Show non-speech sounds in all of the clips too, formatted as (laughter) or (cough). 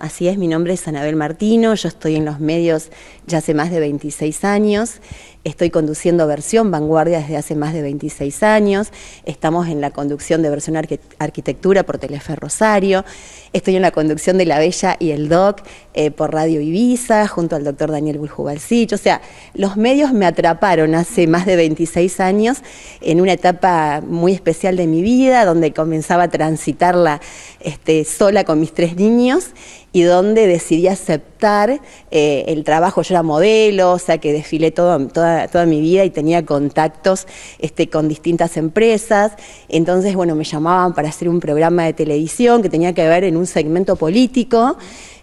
así es, mi nombre es Anabel Martino, yo estoy en los medios ya hace más de 26 años Estoy conduciendo Versión Vanguardia desde hace más de 26 años. Estamos en la conducción de Versión Arquitectura por Telefe Rosario. Estoy en la conducción de La Bella y el Doc eh, por Radio Ibiza, junto al doctor Daniel Buljubalcich. O sea, los medios me atraparon hace más de 26 años en una etapa muy especial de mi vida, donde comenzaba a transitarla este, sola con mis tres niños y donde decidí aceptar eh, el trabajo. Yo era modelo, o sea, que desfilé todo, toda toda, mi vida y tenía contactos este, con distintas empresas. Entonces, bueno, me llamaban para hacer un programa de televisión que tenía que ver en un segmento político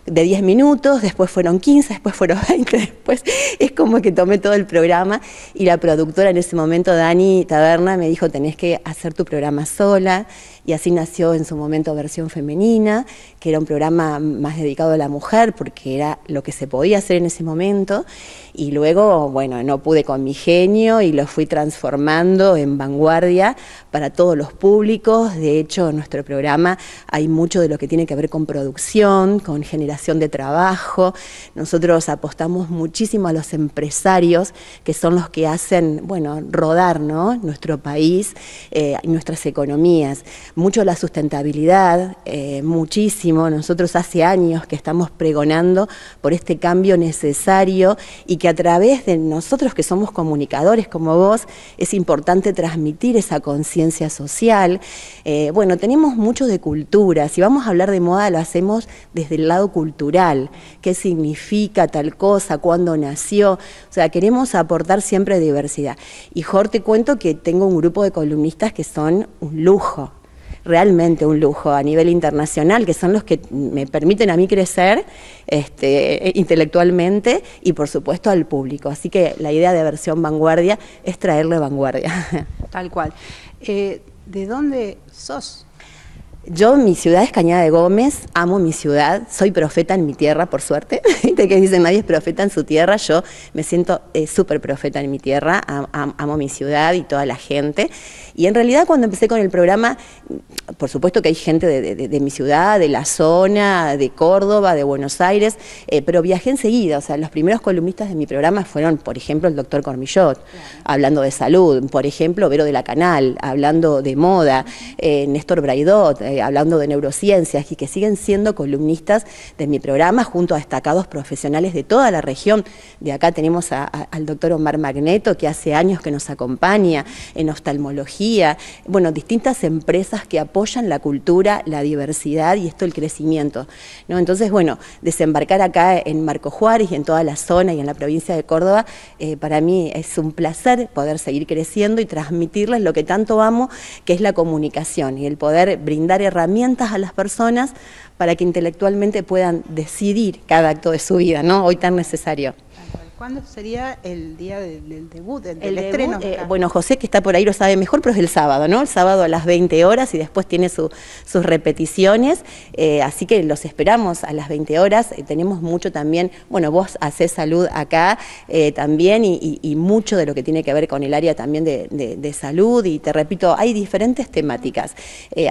de 10 minutos, después fueron 15, después fueron 20, (laughs) después es como que tomé todo el programa y la productora en ese momento, Dani Taberna, me dijo, tenés que hacer tu programa sola, y así nació en su momento Versión Femenina, que era un programa más dedicado a la mujer porque era lo que se podía hacer en ese momento y luego, bueno, no pude con mi genio y lo fui transformando en vanguardia para todos los públicos, de hecho en nuestro programa hay mucho de lo que tiene que ver con producción, con generación de trabajo, nosotros apostamos muchísimo a los empresarios que son los que hacen, bueno, rodar nuestro país eh, y nuestras economías mucho la sustentabilidad, eh, muchísimo. Nosotros hace años que estamos pregonando por este cambio necesario y que a través de nosotros que somos comunicadores como vos, es importante transmitir esa conciencia social. Eh, bueno, tenemos mucho de cultura. Si vamos a hablar de moda, lo hacemos desde el lado cultural. ¿Qué significa tal cosa? ¿Cuándo nació? O sea, queremos aportar siempre diversidad. Y Jorge, te cuento que tengo un grupo de columnistas que son un lujo realmente un lujo a nivel internacional, que son los que me permiten a mí crecer este, intelectualmente y por supuesto al público. Así que la idea de versión vanguardia es traerle vanguardia. (laughs) Tal cual. Eh, ¿De dónde sos? Yo, mi ciudad es Cañada de Gómez, amo mi ciudad, soy profeta en mi tierra, por suerte. (laughs) ¿Viste que dicen nadie es profeta en su tierra? Yo me siento eh, súper profeta en mi tierra, amo mi ciudad y toda la gente. Y en realidad, cuando empecé con el programa, por supuesto que hay gente de, mi ciudad, de la zona, de Córdoba, de Buenos Aires, eh, pero viajé enseguida. O sea, los primeros columnistas de mi programa fueron, por ejemplo, el doctor Cormillot, hablando de salud, por ejemplo, Vero de la Canal, hablando de moda, eh, Néstor Braidot eh, hablando de neurociencias y que siguen siendo columnistas de mi programa junto a destacados profesionales de toda la región. De acá tenemos al doctor Omar Magneto que hace años que nos acompaña en oftalmología, bueno, distintas empresas que apoyan la cultura, la diversidad y esto el crecimiento. ¿no? Entonces, bueno, desembarcar acá en Marco Juárez y en toda la zona y en la provincia de Córdoba, eh, para mí es un placer poder seguir creciendo y transmitirles lo que tanto amo, que es la comunicación y el poder brindar herramientas a las personas para que intelectualmente puedan decidir cada acto de su vida, ¿no? Hoy tan necesario. ¿Cuándo sería el día del, debut, del, el estreno? Eh, bueno, José, que está por ahí, lo sabe mejor, pero es el sábado, ¿no? El sábado a las 20 horas y después tiene sus repeticiones. Eh, así que los esperamos a las 20 horas. Eh, tenemos mucho también, bueno, vos hacés salud acá también y, mucho de lo que tiene que ver con el área también de, salud. Y te repito, hay diferentes temáticas.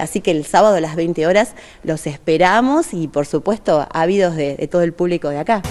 así que el sábado a las 20 horas los esperamos y, por supuesto, ávidos de todo el público de acá.